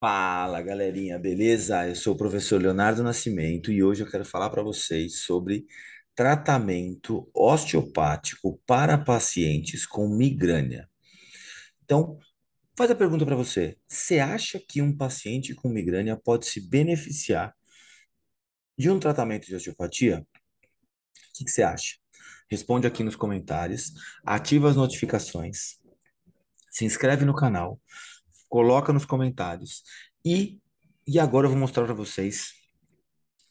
Fala, galerinha, beleza? Eu sou o professor Leonardo Nascimento e hoje eu quero falar para vocês sobre tratamento osteopático para pacientes com migrânia. Então, faz a pergunta para você: você acha que um paciente com migrânia pode se beneficiar de um tratamento de osteopatia? O que, que você acha? Responde aqui nos comentários, ativa as notificações, se inscreve no canal coloca nos comentários. E, e agora eu vou mostrar para vocês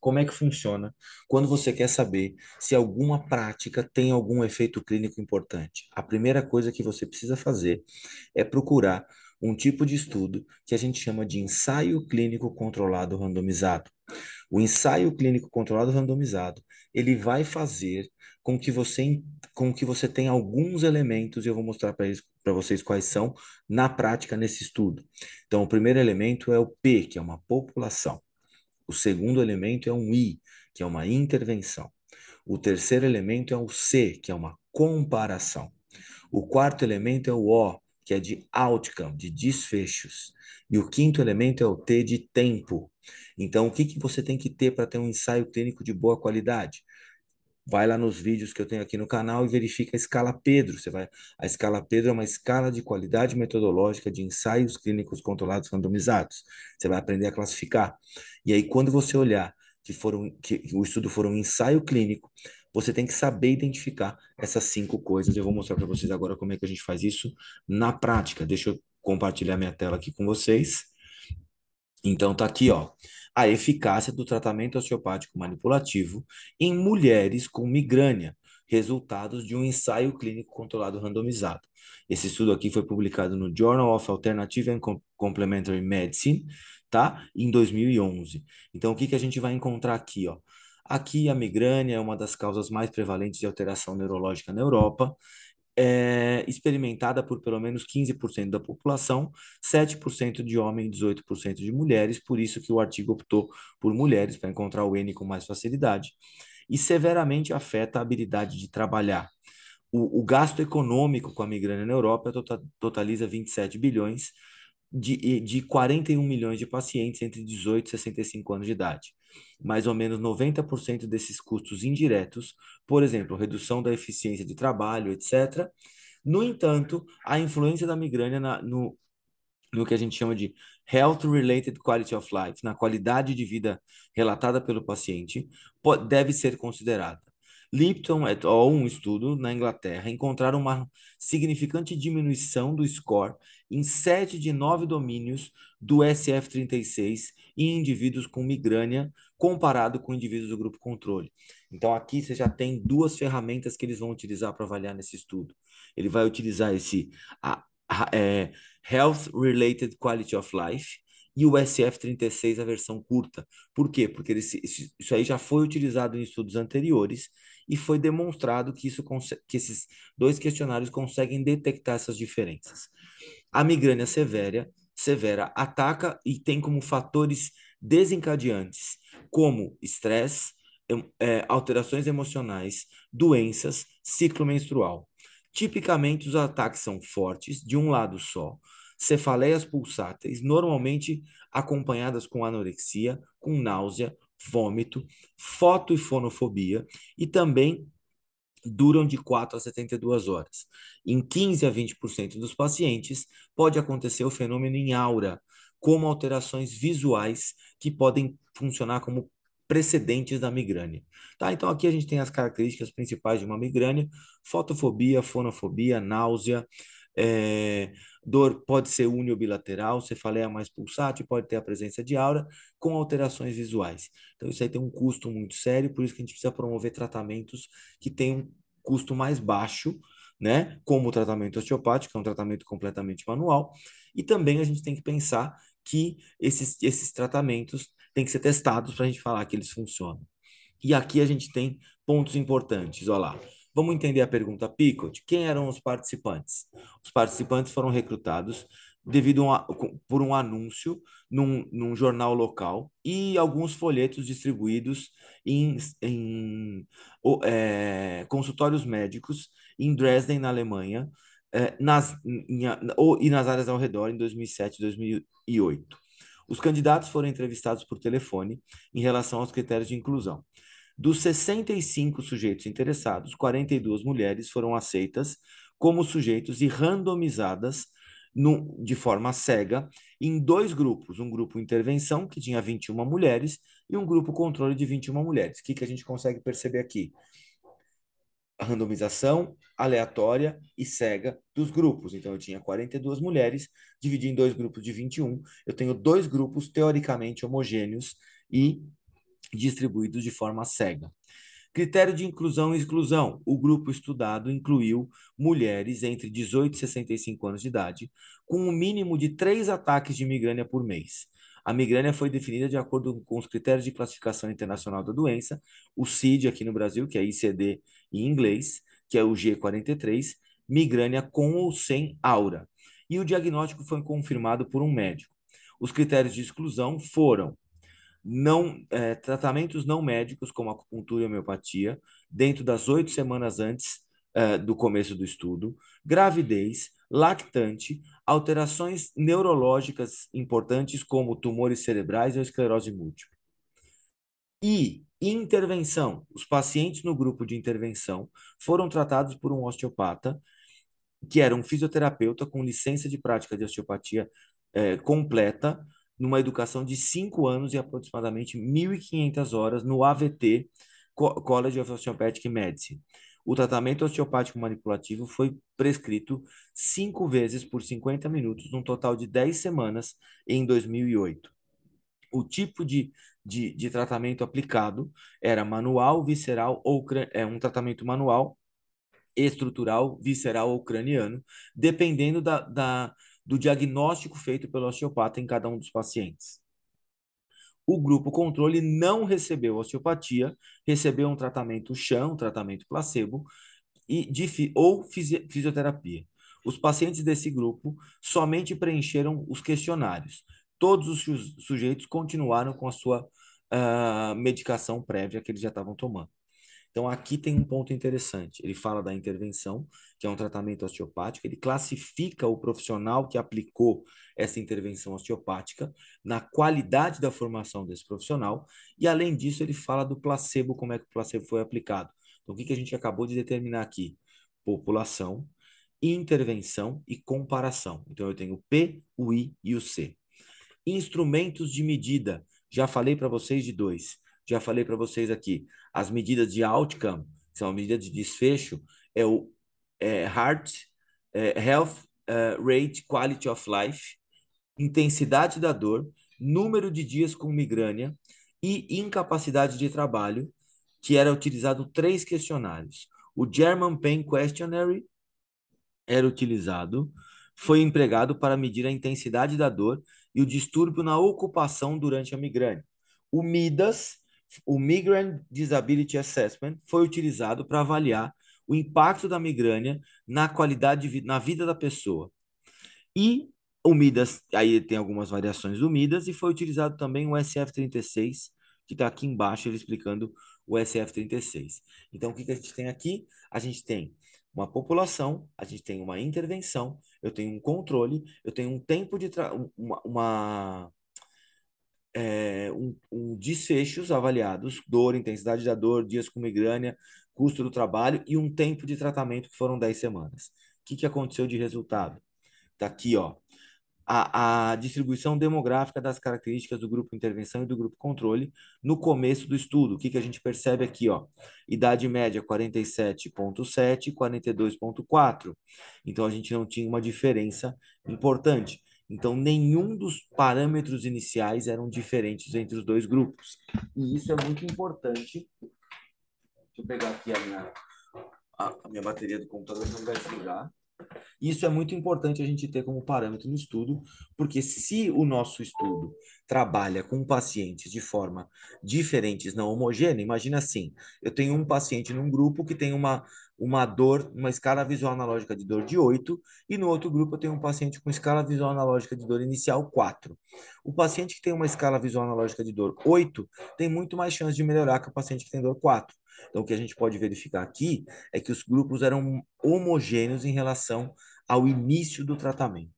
como é que funciona quando você quer saber se alguma prática tem algum efeito clínico importante. A primeira coisa que você precisa fazer é procurar um tipo de estudo que a gente chama de ensaio clínico controlado randomizado. O ensaio clínico controlado randomizado, ele vai fazer com que você com que você tem alguns elementos e eu vou mostrar para vocês quais são na prática nesse estudo. Então, o primeiro elemento é o P, que é uma população. O segundo elemento é um I, que é uma intervenção. O terceiro elemento é o C, que é uma comparação. O quarto elemento é o O, que é de outcome, de desfechos. E o quinto elemento é o T de tempo. Então, o que, que você tem que ter para ter um ensaio clínico de boa qualidade? vai lá nos vídeos que eu tenho aqui no canal e verifica a escala Pedro. Você vai, a escala Pedro é uma escala de qualidade metodológica de ensaios clínicos controlados randomizados. Você vai aprender a classificar. E aí, quando você olhar que, foram, que o estudo for um ensaio clínico, você tem que saber identificar essas cinco coisas. Eu vou mostrar para vocês agora como é que a gente faz isso na prática. Deixa eu compartilhar minha tela aqui com vocês. Então, tá aqui, ó a eficácia do tratamento osteopático manipulativo em mulheres com migrânia, resultados de um ensaio clínico controlado randomizado. Esse estudo aqui foi publicado no Journal of Alternative and Complementary Medicine, tá? Em 2011. Então, o que, que a gente vai encontrar aqui, ó? Aqui, a migrânia é uma das causas mais prevalentes de alteração neurológica na Europa é, experimentada por pelo menos 15% da população, 7% de homens e 18% de mulheres, por isso que o artigo optou por mulheres para encontrar o N com mais facilidade, e severamente afeta a habilidade de trabalhar. O, o gasto econômico com a migração na Europa tota, totaliza 27 bilhões, de, de 41 milhões de pacientes entre 18 e 65 anos de idade. Mais ou menos 90% desses custos indiretos, por exemplo, redução da eficiência de trabalho, etc. No entanto, a influência da migrânia na, no, no que a gente chama de Health Related Quality of Life, na qualidade de vida relatada pelo paciente, deve ser considerada. Lipton et al., um estudo na Inglaterra, encontraram uma significante diminuição do score em 7 de 9 domínios do SF36 em indivíduos com migrânia, comparado com indivíduos do grupo controle. Então, aqui você já tem duas ferramentas que eles vão utilizar para avaliar nesse estudo. Ele vai utilizar esse a, a, é, Health Related Quality of Life, e o SF36, a versão curta. Por quê? Porque ele, isso aí já foi utilizado em estudos anteriores e foi demonstrado que, isso, que esses dois questionários conseguem detectar essas diferenças. A migrânia severa, severa ataca e tem como fatores desencadeantes, como estresse, é, alterações emocionais, doenças, ciclo menstrual. Tipicamente, os ataques são fortes, de um lado só, cefaleias pulsáteis, normalmente acompanhadas com anorexia, com náusea, vômito, foto e fonofobia e também duram de 4 a 72 horas. Em 15 a 20% dos pacientes pode acontecer o fenômeno em aura, como alterações visuais que podem funcionar como precedentes da migrânia. Tá? Então aqui a gente tem as características principais de uma migrânia: fotofobia, fonofobia, náusea, é, dor pode ser uniobilateral, cefaleia é, mais pulsátil, pode ter a presença de aura com alterações visuais. Então, isso aí tem um custo muito sério, por isso que a gente precisa promover tratamentos que tenham um custo mais baixo, né? Como o tratamento osteopático, que é um tratamento completamente manual. E também a gente tem que pensar que esses, esses tratamentos têm que ser testados para a gente falar que eles funcionam. E aqui a gente tem pontos importantes, olha lá Vamos entender a pergunta Picot. Quem eram os participantes? Os participantes foram recrutados devido a, por um anúncio num, num, jornal local e alguns folhetos distribuídos em, em é, consultórios médicos em Dresden, na Alemanha, é, nas, em, ou, e nas áreas ao redor em 2007 e 2008. Os candidatos foram entrevistados por telefone em relação aos critérios de inclusão. Dos 65 sujeitos interessados, 42 mulheres foram aceitas como sujeitos e randomizadas no, de forma cega em dois grupos: um grupo intervenção, que tinha 21 mulheres, e um grupo controle de 21 mulheres. O que, que a gente consegue perceber aqui? A randomização aleatória e cega dos grupos. Então, eu tinha 42 mulheres, dividi em dois grupos de 21. Eu tenho dois grupos teoricamente homogêneos e distribuídos de forma cega. Critério de inclusão e exclusão. O grupo estudado incluiu mulheres entre 18 e 65 anos de idade, com um mínimo de três ataques de migrânia por mês. A migrânia foi definida de acordo com os critérios de classificação internacional da doença, o CID aqui no Brasil, que é ICD em inglês, que é o G43, migrânia com ou sem aura. E o diagnóstico foi confirmado por um médico. Os critérios de exclusão foram não é, tratamentos não médicos, como acupuntura e homeopatia, dentro das oito semanas antes é, do começo do estudo, gravidez, lactante, alterações neurológicas importantes, como tumores cerebrais ou esclerose múltipla. E intervenção. Os pacientes no grupo de intervenção foram tratados por um osteopata, que era um fisioterapeuta com licença de prática de osteopatia é, completa, numa educação de cinco anos e aproximadamente 1.500 horas no AVT, College of Osteopathic Medicine. O tratamento osteopático manipulativo foi prescrito cinco vezes por 50 minutos, num total de 10 semanas, em 2008. O tipo de, de, de tratamento aplicado era manual, visceral ou é um tratamento manual, estrutural, visceral ou craniano, dependendo da, da, do diagnóstico feito pelo osteopata em cada um dos pacientes. O grupo controle não recebeu osteopatia, recebeu um tratamento chão, um tratamento placebo e de, ou fisioterapia. Os pacientes desse grupo somente preencheram os questionários. Todos os sujeitos continuaram com a sua uh, medicação prévia que eles já estavam tomando. Então, aqui tem um ponto interessante. Ele fala da intervenção, que é um tratamento osteopático, ele classifica o profissional que aplicou essa intervenção osteopática na qualidade da formação desse profissional, e além disso, ele fala do placebo, como é que o placebo foi aplicado. Então, o que, que a gente acabou de determinar aqui? População, intervenção e comparação. Então, eu tenho o P, o I e o C. Instrumentos de medida. Já falei para vocês de dois já falei para vocês aqui, as medidas de outcome, que são medidas de desfecho, é o é, heart, é, health uh, rate, quality of life, intensidade da dor, número de dias com migrânia e incapacidade de trabalho, que era utilizado três questionários. O German Pain Questionary era utilizado, foi empregado para medir a intensidade da dor e o distúrbio na ocupação durante a migrânia. O MIDAS o Migrant Disability Assessment foi utilizado para avaliar o impacto da migrânia na qualidade de vida, na vida da pessoa. E o Midas, aí tem algumas variações do Midas, e foi utilizado também o SF-36, que está aqui embaixo ele explicando o SF-36. Então, o que, que a gente tem aqui? A gente tem uma população, a gente tem uma intervenção, eu tenho um controle, eu tenho um tempo de uma, uma, é, um, um desfechos avaliados, dor, intensidade da dor, dias com migrânia, custo do trabalho e um tempo de tratamento que foram 10 semanas. O que, que aconteceu de resultado? Está aqui, ó. A, a distribuição demográfica das características do grupo intervenção e do grupo controle no começo do estudo. O que, que a gente percebe aqui? Ó? Idade média 47,7 e 42,4. Então, a gente não tinha uma diferença importante. Então, nenhum dos parâmetros iniciais eram diferentes entre os dois grupos. E isso é muito importante. Deixa eu pegar aqui a minha, a minha bateria do computador, não vai desligar. Isso é muito importante a gente ter como parâmetro no estudo, porque se o nosso estudo trabalha com pacientes de forma diferentes, não homogênea, imagina assim, eu tenho um paciente num grupo que tem uma uma dor, uma escala visual analógica de dor de 8, e no outro grupo eu tenho um paciente com escala visual analógica de dor inicial 4. O paciente que tem uma escala visual analógica de dor 8 tem muito mais chance de melhorar que o paciente que tem dor 4. Então, o que a gente pode verificar aqui é que os grupos eram homogêneos em relação ao início do tratamento.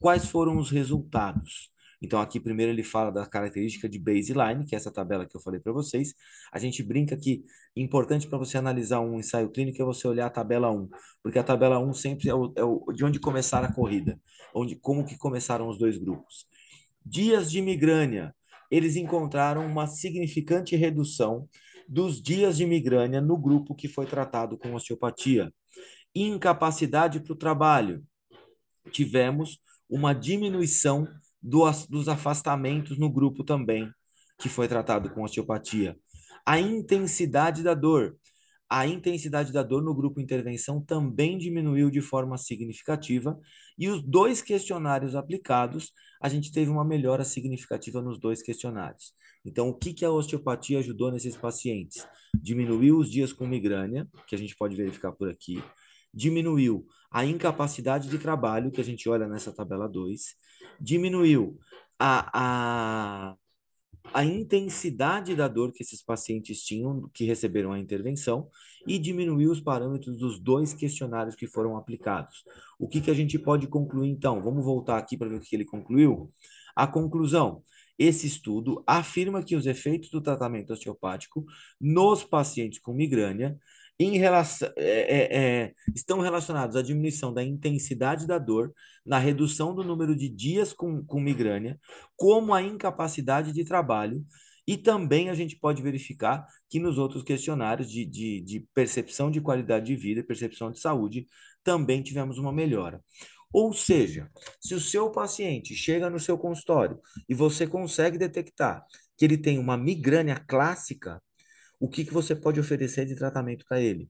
Quais foram os resultados? Então, aqui primeiro ele fala da característica de baseline, que é essa tabela que eu falei para vocês. A gente brinca que importante para você analisar um ensaio clínico é você olhar a tabela 1, porque a tabela 1 sempre é, o, é o, de onde começar a corrida, onde como que começaram os dois grupos. Dias de migrânia. Eles encontraram uma significante redução dos dias de migrânia no grupo que foi tratado com osteopatia. Incapacidade para o trabalho. Tivemos uma diminuição do, dos afastamentos no grupo também, que foi tratado com osteopatia. A intensidade da dor. A intensidade da dor no grupo intervenção também diminuiu de forma significativa, e os dois questionários aplicados, a gente teve uma melhora significativa nos dois questionários. Então, o que, que a osteopatia ajudou nesses pacientes? Diminuiu os dias com migrânia, que a gente pode verificar por aqui diminuiu a incapacidade de trabalho, que a gente olha nessa tabela 2, diminuiu a, a, a intensidade da dor que esses pacientes tinham, que receberam a intervenção, e diminuiu os parâmetros dos dois questionários que foram aplicados. O que, que a gente pode concluir, então? Vamos voltar aqui para ver o que ele concluiu. A conclusão. Esse estudo afirma que os efeitos do tratamento osteopático nos pacientes com migrânia em relação, é, é, é, estão relacionados à diminuição da intensidade da dor, na redução do número de dias com, com migrânia, como a incapacidade de trabalho, e também a gente pode verificar que nos outros questionários de, de, de percepção de qualidade de vida e percepção de saúde, também tivemos uma melhora. Ou seja, se o seu paciente chega no seu consultório e você consegue detectar que ele tem uma migrânia clássica, o que, que você pode oferecer de tratamento para ele.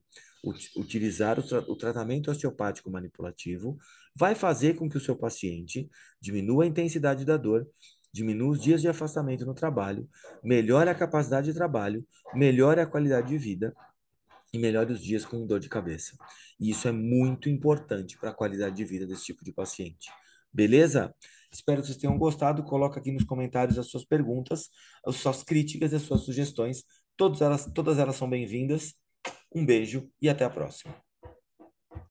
utilizar o, tra o tratamento osteopático manipulativo vai fazer com que o seu paciente diminua a intensidade da dor, diminua os dias de afastamento no trabalho, melhore a capacidade de trabalho, melhore a qualidade de vida e melhore os dias com dor de cabeça. E isso é muito importante para a qualidade de vida desse tipo de paciente. Beleza? Espero que vocês tenham gostado. Coloca aqui nos comentários as suas perguntas, as suas críticas e as suas sugestões Todas elas, todas elas são bem-vindas. Um beijo e até a próxima.